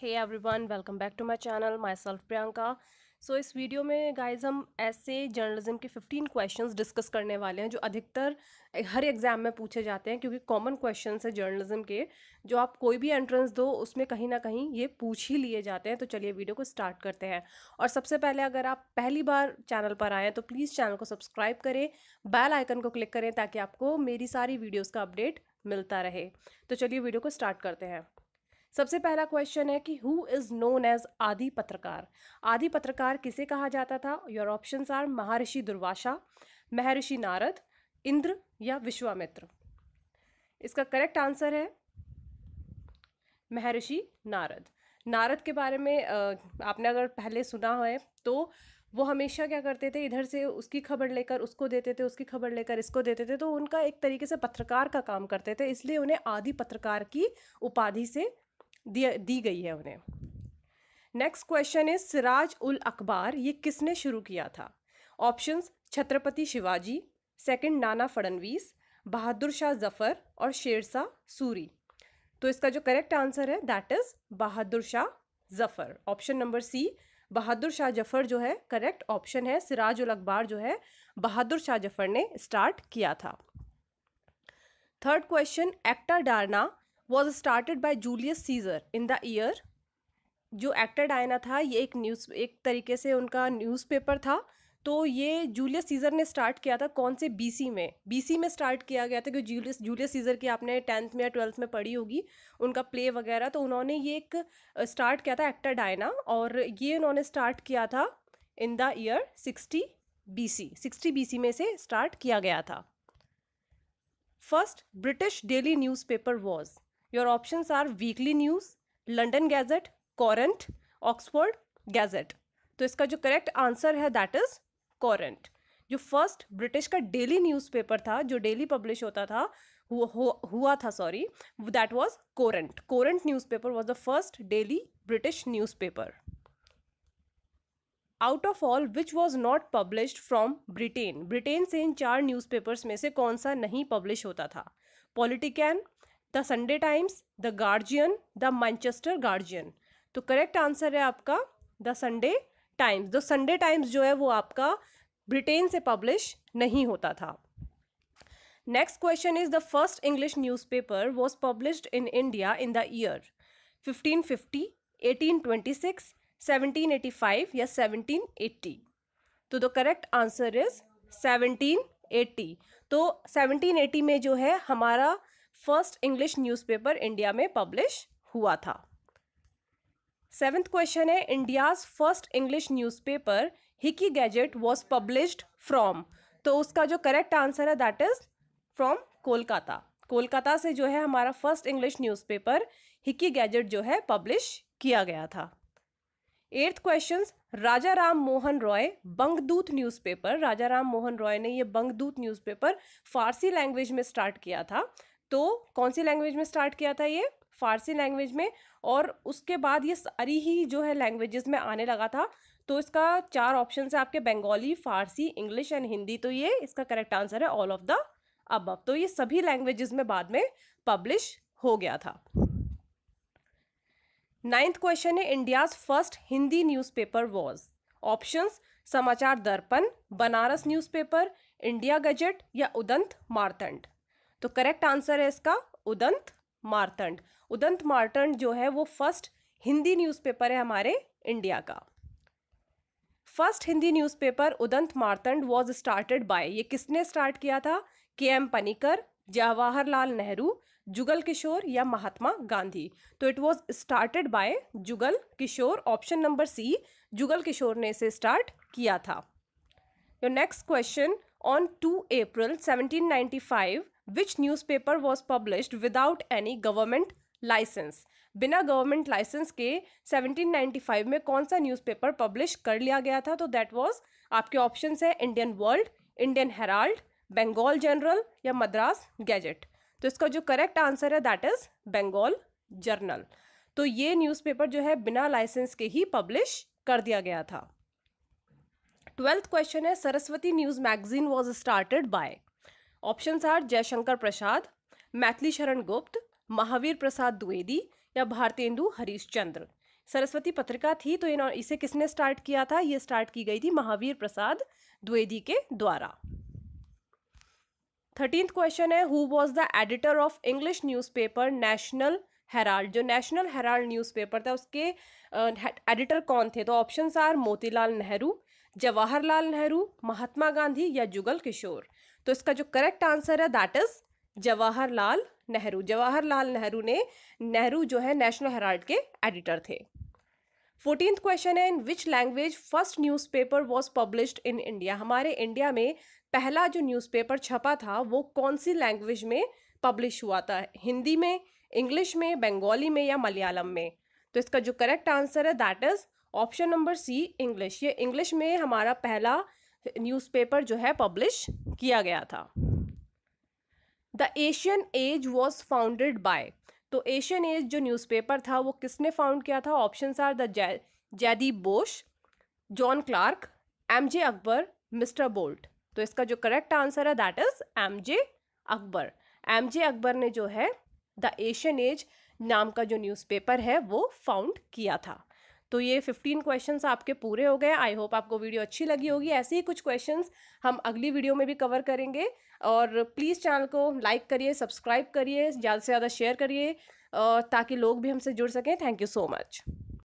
hey everyone welcome back to my channel my self Priyanka सो इस video में guys हम ऐसे जर्नलिज्म के 15 क्वेश्चंस डिस्कस करने वाले हैं जो अधिकतर हर एग्ज़ाम में पूछे जाते हैं क्योंकि कॉमन क्वेश्चंस है जर्नलिज्म के जो आप कोई भी एंट्रेंस दो उसमें कहीं ना कहीं ये पूछ ही लिए जाते हैं तो चलिए वीडियो को स्टार्ट करते हैं और सबसे पहले अगर आप पहली बार चैनल पर आएँ तो प्लीज़ चैनल को सब्सक्राइब करें बैल आइकन को क्लिक करें ताकि आपको मेरी सारी वीडियोज़ का अपडेट मिलता रहे तो चलिए वीडियो को स्टार्ट करते हैं सबसे पहला क्वेश्चन है कि हु इज़ नोन एज आदि पत्रकार आदि पत्रकार किसे कहा जाता था योर ऑप्शन आर महर्षि दुर्वाशा महर्षि नारद इंद्र या विश्वामित्र इसका करेक्ट आंसर है महर्षि नारद नारद के बारे में आपने अगर पहले सुना है तो वो हमेशा क्या करते थे इधर से उसकी खबर लेकर उसको देते थे उसकी खबर लेकर इसको देते थे तो उनका एक तरीके से पत्रकार का काम करते थे इसलिए उन्हें आदि पत्रकार की उपाधि से दी गई है उन्हें next question is Siraj ul Akhbar ये किसने शुरू किया था ऑप्शंस छत्रपति शिवाजी सेकंड नाना फडनवीस बहादुर शाह जफर और शेर शाह सूरी तो इसका जो करेक्ट आंसर है that is Bahadur Shah Zafar option number C Bahadur Shah Zafar जो है करेक्ट ऑप्शन है सिराज उल अखबार जो है बहादुर शाह जफर ने स्टार्ट किया था third question Acta Diurna was started by Julius Caesar in the year जो एक्टर डायना था ये एक न्यूज़ एक तरीके से उनका न्यूज़पेपर था तो ये जूलियस सीज़र ने स्टार्ट किया था कौन से बीसी में बीसी में स्टार्ट किया गया था कि जूलियस जूलियस सीज़र की आपने टेंथ में या ट्वेल्थ में पढ़ी होगी उनका प्ले वगैरह तो उन्होंने ये एक स्टार्ट किया था एक्टर डायना और ये उन्होंने स्टार्ट किया था in the year sixty B C sixty B C में से स्टार्ट किया गया था first British daily newspaper was your option are weekly news London gazette courant Oxford gazette तो इसका जो करेक्ट आंसर है दैट इज कॉरेंट जो फर्स्ट ब्रिटिश का डेली न्यूज़पेपर था जो डेली पब्लिश होता था हुआ, हुआ था sorry that was courant courant newspaper was the first daily British newspaper out of all which was not published from Britain Britain से इन चार न्यूज़पेपर्स में से कौन सा नहीं पब्लिश होता था पॉलिटिकैन the Sunday Times the Guardian the Manchester Guardian तो करेक्ट आंसर है आपका the Sunday Times the Sunday Times जो है वो आपका ब्रिटेन से पब्लिश नहीं होता था next question is the first English newspaper was published in India in the year 1550, 1826, 1785 या 1780 तो द करेक्ट आंसर इज 1780 तो 1780 में जो है हमारा फर्स्ट इंग्लिश न्यूज़पेपर इंडिया में पब्लिश हुआ था सेवेंथ क्वेश्चन है India's first English newspaper Hicky gazette was published from तो उसका जो करेक्ट आंसर है that is from Kolkata Kolkata से जो है हमारा first English newspaper Hicky gazette जो है पब्लिश किया गया था eighth question Raja Ram Mohan Roy Bangadoot newspaper Raja Ram Mohan Roy ने ये बंगदूत न्यूज़पेपर फारसी लैंग्वेज में स्टार्ट किया था तो कौन सी लैंग्वेज में स्टार्ट किया था ये फारसी लैंग्वेज में और उसके बाद ये सारी ही जो है लैंग्वेजेस में आने लगा था तो इसका चार ऑप्शन है आपके बंगाली फारसी इंग्लिश एंड हिंदी तो ये इसका करेक्ट आंसर है ऑल ऑफ द अब तो ये सभी लैंग्वेजेस में बाद में पब्लिश हो गया था नाइन्थ क्वेश्चन है India's first Hindi newspaper was options Samachar Darpan Banaras newspaper India gazette या उदंत मारतंड तो करेक्ट आंसर है इसका उदंत मारतंड उदंत मारतंड जो है वो फर्स्ट हिंदी न्यूज़पेपर है हमारे इंडिया का first Hindi newspaper Udant Martand was started by ये किसने स्टार्ट किया था के एम पनीकर जवाहरलाल नेहरू जुगल किशोर या महात्मा गांधी तो it was started by Jugal Kishore option number C Jugal Kishore ने इसे स्टार्ट किया था your next question on two April 1795 which newspaper was published without any government licence बिना गवर्नमेंट लाइसेंस के 1795 में कौन सा न्यूज़पेपर पब्लिश कर लिया गया था तो दैट वाज आपके ऑप्शन है Indian world Indian herald Bengal general या मद्रास गैजेट तो इसका जो करेक्ट आंसर है दैट इज बंगाल जर्नल तो ये न्यूज़पेपर जो है बिना लाइसेंस के ही पब्लिश कर दिया गया था ट्वेल्थ क्वेश्चन है Saraswati news magazine was started by options are Jaishankar Prasad Maithili Sharan Gupt Mahavir प्रसाद द्विवेदी या भारतेंदु चंद्र सरस्वती पत्रिका थी तो इसे किसने स्टार्ट किया था यह स्टार्ट की गई थी महावीर प्रसाद द्विवेदी के द्वारा थर्टींथ क्वेश्चन है who was the editor of English newspaper National Herald जो नेशनल हेराल्ड न्यूज़पेपर था उसके एडिटर uh, कौन थे तो ऑप्शन आर मोतीलाल नेहरू जवाहरलाल नेहरू महात्मा गांधी या जुगल किशोर तो इसका जो करेक्ट आंसर है दैट इज जवाहरलाल नेहरू जवाहरलाल नेहरू ने नेहरू जो है नेशनल हेराल्ड के एडिटर थे फोर्टीन क्वेश्चन है in which language first newspaper was published in India हमारे इंडिया में पहला जो न्यूज़पेपर छपा था वो कौन सी लैंग्वेज में पब्लिश हुआ था हिंदी में इंग्लिश में बंगाली में या मलयालम में तो इसका जो करेक्ट आंसर है that is option number C English ये इंग्लिश में हमारा पहला न्यूज़पेपर जो है पब्लिश किया गया था the Asian Age was founded by तो एशियन एज जो न्यूज़पेपर था वो किसने फाउंड किया था option are the Zaidi Bosh John Clark M J Akbar mister Bolt तो इसका जो करेक्ट आंसर है that is M J Akbar M J Akbar ने जो है द एशियन एज नाम का जो न्यूज़पेपर है वो फाउंड किया था तो ये फिफ्टीन क्वेश्चंस आपके पूरे हो गए आई होप आपको वीडियो अच्छी लगी होगी ऐसे ही कुछ क्वेश्चंस हम अगली वीडियो में भी कवर करेंगे और प्लीज़ चैनल को लाइक करिए सब्सक्राइब करिए ज़्यादा से ज़्यादा शेयर करिए ताकि लोग भी हमसे जुड़ सकें थैंक यू सो मच